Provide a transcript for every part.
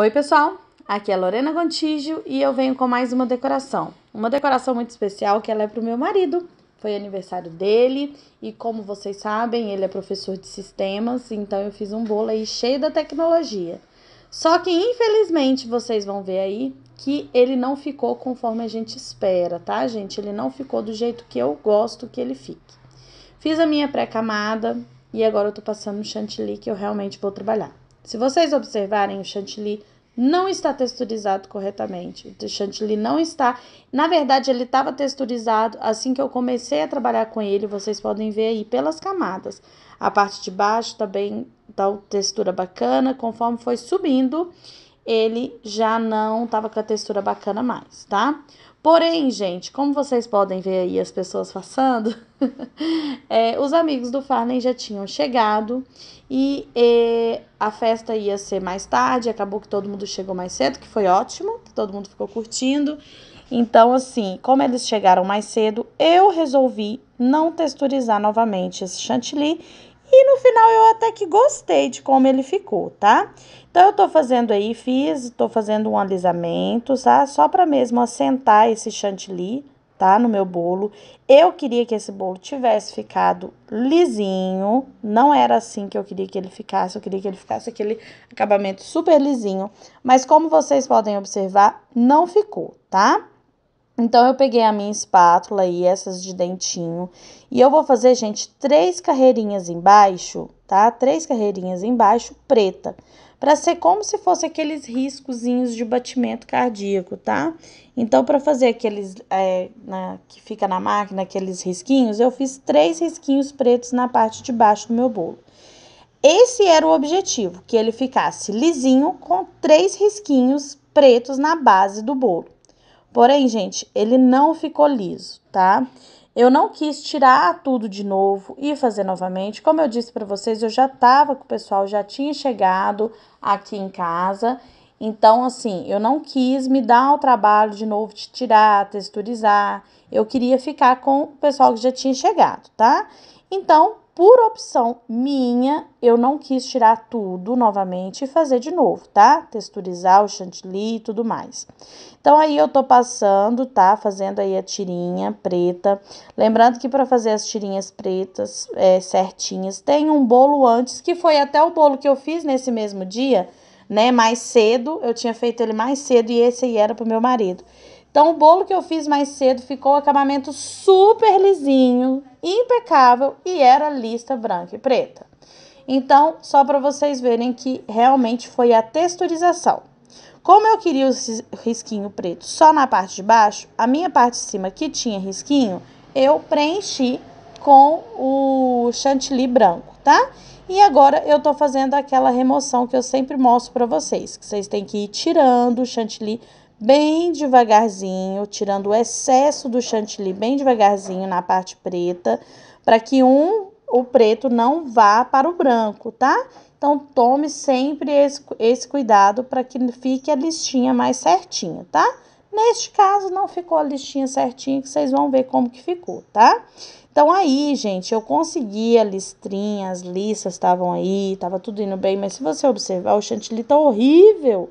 Oi, pessoal! Aqui é Lorena Gontijo e eu venho com mais uma decoração. Uma decoração muito especial que ela é para o meu marido. Foi aniversário dele e, como vocês sabem, ele é professor de sistemas, então eu fiz um bolo aí cheio da tecnologia. Só que, infelizmente, vocês vão ver aí que ele não ficou conforme a gente espera, tá, gente? Ele não ficou do jeito que eu gosto que ele fique. Fiz a minha pré-camada e agora eu tô passando o chantilly que eu realmente vou trabalhar. Se vocês observarem, o chantilly não está texturizado corretamente. O chantilly não está. Na verdade, ele estava texturizado assim que eu comecei a trabalhar com ele. Vocês podem ver aí pelas camadas. A parte de baixo também tá uma textura bacana. Conforme foi subindo, ele já não estava com a textura bacana mais, tá? Porém, gente, como vocês podem ver aí as pessoas passando, é, os amigos do Farnem já tinham chegado e a festa ia ser mais tarde, acabou que todo mundo chegou mais cedo, que foi ótimo, todo mundo ficou curtindo. Então, assim, como eles chegaram mais cedo, eu resolvi não texturizar novamente esse chantilly e no final eu até que gostei de como ele ficou, tá? Então eu tô fazendo aí, fiz, tô fazendo um alisamento, tá? Só pra mesmo assentar esse chantilly, tá? No meu bolo. Eu queria que esse bolo tivesse ficado lisinho, não era assim que eu queria que ele ficasse, eu queria que ele ficasse aquele acabamento super lisinho. Mas como vocês podem observar, não ficou, tá? Tá? Então, eu peguei a minha espátula e essas de dentinho. E eu vou fazer, gente, três carreirinhas embaixo, tá? Três carreirinhas embaixo, preta. Pra ser como se fosse aqueles riscozinhos de batimento cardíaco, tá? Então, pra fazer aqueles é, na, que fica na máquina, aqueles risquinhos, eu fiz três risquinhos pretos na parte de baixo do meu bolo. Esse era o objetivo, que ele ficasse lisinho com três risquinhos pretos na base do bolo. Porém, gente, ele não ficou liso, tá? Eu não quis tirar tudo de novo e fazer novamente. Como eu disse para vocês, eu já tava com o pessoal, já tinha chegado aqui em casa. Então, assim, eu não quis me dar o trabalho de novo de tirar, texturizar. Eu queria ficar com o pessoal que já tinha chegado, tá? Então, por opção minha, eu não quis tirar tudo novamente e fazer de novo, tá? Texturizar o chantilly e tudo mais. Então, aí eu tô passando, tá? Fazendo aí a tirinha preta. Lembrando que para fazer as tirinhas pretas é, certinhas, tem um bolo antes, que foi até o bolo que eu fiz nesse mesmo dia, né, mais cedo. Eu tinha feito ele mais cedo e esse aí era pro meu marido. Então, o bolo que eu fiz mais cedo ficou o acabamento super lisinho, impecável e era lista branca e preta. Então, só para vocês verem que realmente foi a texturização. Como eu queria o risquinho preto só na parte de baixo, a minha parte de cima que tinha risquinho, eu preenchi com o chantilly branco, tá? E agora eu tô fazendo aquela remoção que eu sempre mostro para vocês, que vocês têm que ir tirando o chantilly bem devagarzinho, tirando o excesso do chantilly bem devagarzinho na parte preta, para que um o preto não vá para o branco, tá? Então tome sempre esse, esse cuidado para que fique a listinha mais certinha, tá? Neste caso não ficou a listinha certinha, que vocês vão ver como que ficou, tá? Tá? Então aí, gente, eu consegui a listrinha, as listas estavam aí, tava tudo indo bem, mas se você observar, o chantilly tá horrível.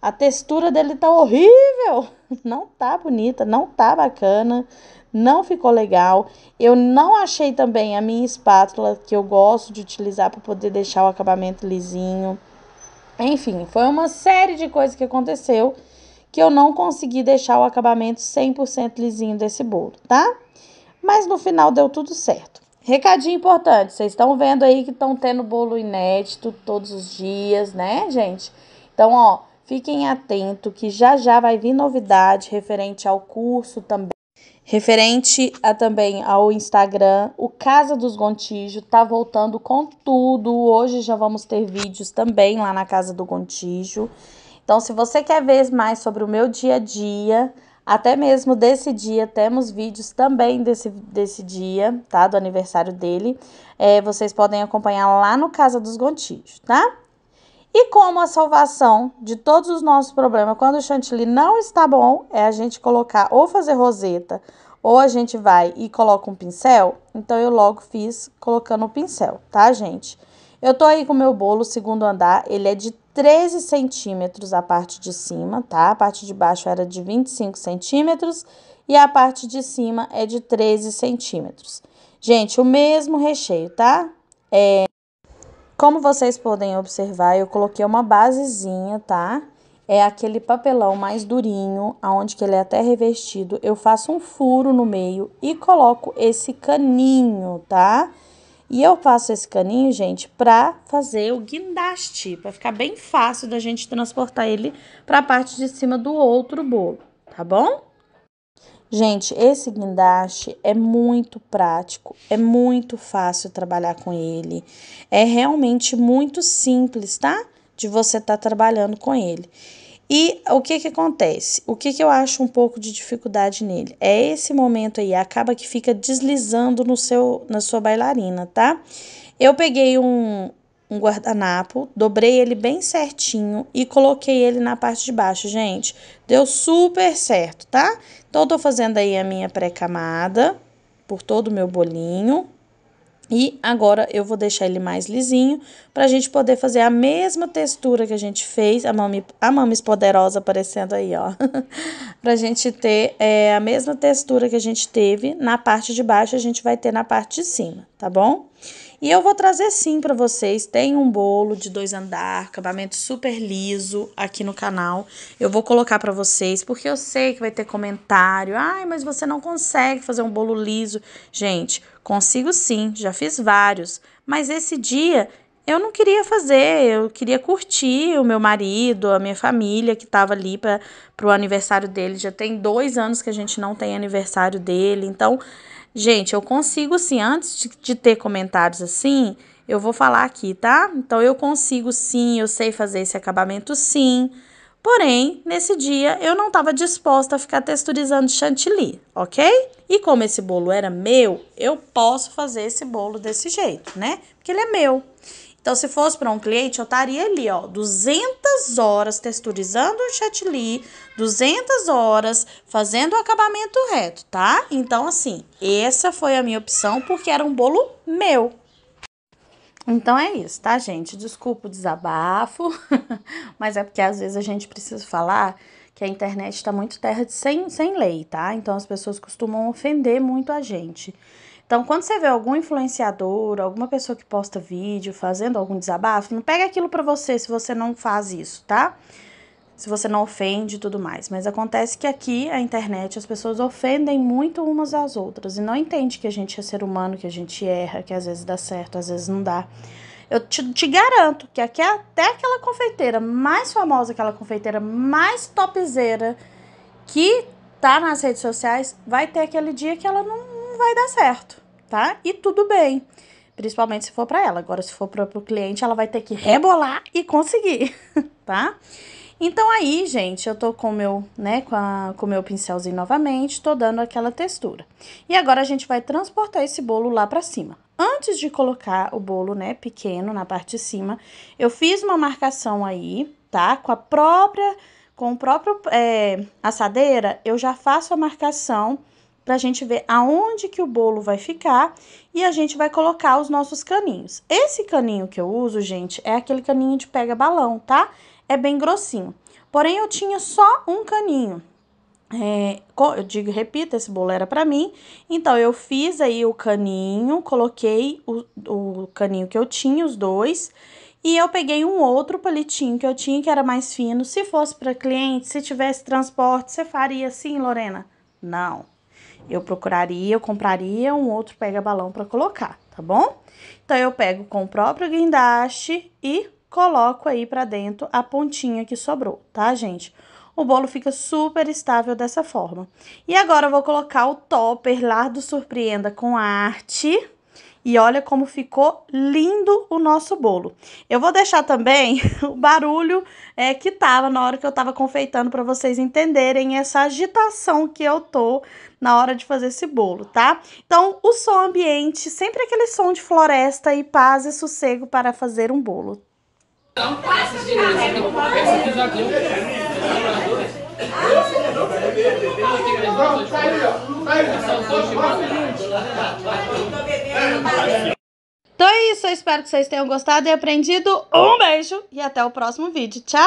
A textura dele tá horrível. Não tá bonita, não tá bacana, não ficou legal. Eu não achei também a minha espátula que eu gosto de utilizar para poder deixar o acabamento lisinho. Enfim, foi uma série de coisas que aconteceu que eu não consegui deixar o acabamento 100% lisinho desse bolo, tá? Mas no final deu tudo certo. Recadinho importante, vocês estão vendo aí que estão tendo bolo inédito todos os dias, né, gente? Então, ó, fiquem atento que já já vai vir novidade referente ao curso também. Referente a, também ao Instagram, o Casa dos Gontijo tá voltando com tudo. Hoje já vamos ter vídeos também lá na Casa do Gontijo. Então, se você quer ver mais sobre o meu dia a dia, até mesmo desse dia, temos vídeos também desse, desse dia, tá? Do aniversário dele. É, vocês podem acompanhar lá no Casa dos Gontijos, tá? E como a salvação de todos os nossos problemas quando o chantilly não está bom é a gente colocar ou fazer roseta ou a gente vai e coloca um pincel, então eu logo fiz colocando o pincel, tá, gente? Eu tô aí com o meu bolo segundo andar, ele é de 13 centímetros a parte de cima, tá? A parte de baixo era de 25 centímetros e a parte de cima é de 13 centímetros. Gente, o mesmo recheio, tá? É... Como vocês podem observar, eu coloquei uma basezinha, tá? É aquele papelão mais durinho, aonde que ele é até revestido. Eu faço um furo no meio e coloco esse caninho, tá? Tá? E eu passo esse caninho, gente, para fazer o guindaste, para ficar bem fácil da gente transportar ele para a parte de cima do outro bolo, tá bom? Gente, esse guindaste é muito prático, é muito fácil trabalhar com ele. É realmente muito simples, tá? De você estar tá trabalhando com ele. E o que que acontece? O que que eu acho um pouco de dificuldade nele? É esse momento aí, acaba que fica deslizando no seu, na sua bailarina, tá? Eu peguei um, um guardanapo, dobrei ele bem certinho e coloquei ele na parte de baixo, gente. Deu super certo, tá? Então, eu tô fazendo aí a minha pré-camada por todo o meu bolinho. E agora eu vou deixar ele mais lisinho para a gente poder fazer a mesma textura que a gente fez, a mames, a mames poderosa aparecendo aí, ó. para a gente ter é, a mesma textura que a gente teve na parte de baixo, a gente vai ter na parte de cima, tá bom? E eu vou trazer sim para vocês. Tem um bolo de dois andar, acabamento super liso aqui no canal. Eu vou colocar para vocês, porque eu sei que vai ter comentário. Ai, mas você não consegue fazer um bolo liso. Gente, consigo sim, já fiz vários. Mas esse dia eu não queria fazer, eu queria curtir o meu marido, a minha família que estava ali para o aniversário dele. Já tem dois anos que a gente não tem aniversário dele, então Gente, eu consigo sim, antes de, de ter comentários assim, eu vou falar aqui, tá? Então eu consigo sim, eu sei fazer esse acabamento sim. Porém, nesse dia eu não estava disposta a ficar texturizando chantilly, ok? E como esse bolo era meu, eu posso fazer esse bolo desse jeito, né? Porque ele é meu. Então, se fosse para um cliente, eu estaria ali, ó, 200 horas texturizando o chatli, 200 horas fazendo o acabamento reto, tá? Então, assim, essa foi a minha opção porque era um bolo meu. Então é isso, tá, gente? Desculpa o desabafo, mas é porque às vezes a gente precisa falar que a internet está muito terra de sem, sem lei, tá? Então as pessoas costumam ofender muito a gente. Então, quando você vê algum influenciador, alguma pessoa que posta vídeo fazendo algum desabafo, não pega aquilo para você se você não faz isso, tá? Se você não ofende e tudo mais. Mas acontece que aqui, a internet, as pessoas ofendem muito umas às outras e não entende que a gente é ser humano, que a gente erra, que às vezes dá certo, às vezes não dá. Eu te, te, garanto que aqui é até aquela confeiteira mais famosa, aquela confeiteira mais topzeira que tá nas redes sociais, vai ter aquele dia que ela não, vai dar certo, tá? E tudo bem. Principalmente se for para ela. Agora, se for para o cliente, ela vai ter que rebolar e conseguir, tá? Então aí, gente, eu tô com meu, né, com a, com meu pincelzinho novamente, tô dando aquela textura. E agora a gente vai transportar esse bolo lá para cima. Antes de colocar o bolo, né, pequeno na parte de cima, eu fiz uma marcação aí, tá? Com a própria, com o próprio é, assadeira, eu já faço a marcação para a gente ver aonde que o bolo vai ficar e a gente vai colocar os nossos caninhos. Esse caninho que eu uso, gente, é aquele caninho de pega balão, tá? É bem grossinho. Porém, eu tinha só um caninho. É, eu digo, repito, esse bolo era para mim. Então, eu fiz aí o caninho, coloquei o, o caninho que eu tinha, os dois. E eu peguei um outro palitinho que eu tinha, que era mais fino. Se fosse para cliente, se tivesse transporte, você faria assim, Lorena? Não. Eu procuraria, eu compraria um outro pega-balão para colocar, tá bom? Então, eu pego com o próprio guindaste e coloco aí para dentro a pontinha que sobrou, tá, gente? O bolo fica super estável dessa forma. E agora, eu vou colocar o topper lá do Surpreenda com Arte e olha como ficou lindo o nosso bolo. Eu vou deixar também o barulho é, que tava na hora que eu tava confeitando para vocês entenderem essa agitação que eu tô na hora de fazer esse bolo, tá? Então, o som ambiente, sempre aquele som de floresta e paz e sossego para fazer um bolo. Não, então é isso, eu espero que vocês tenham gostado e aprendido. Um beijo e até o próximo vídeo. Tchau!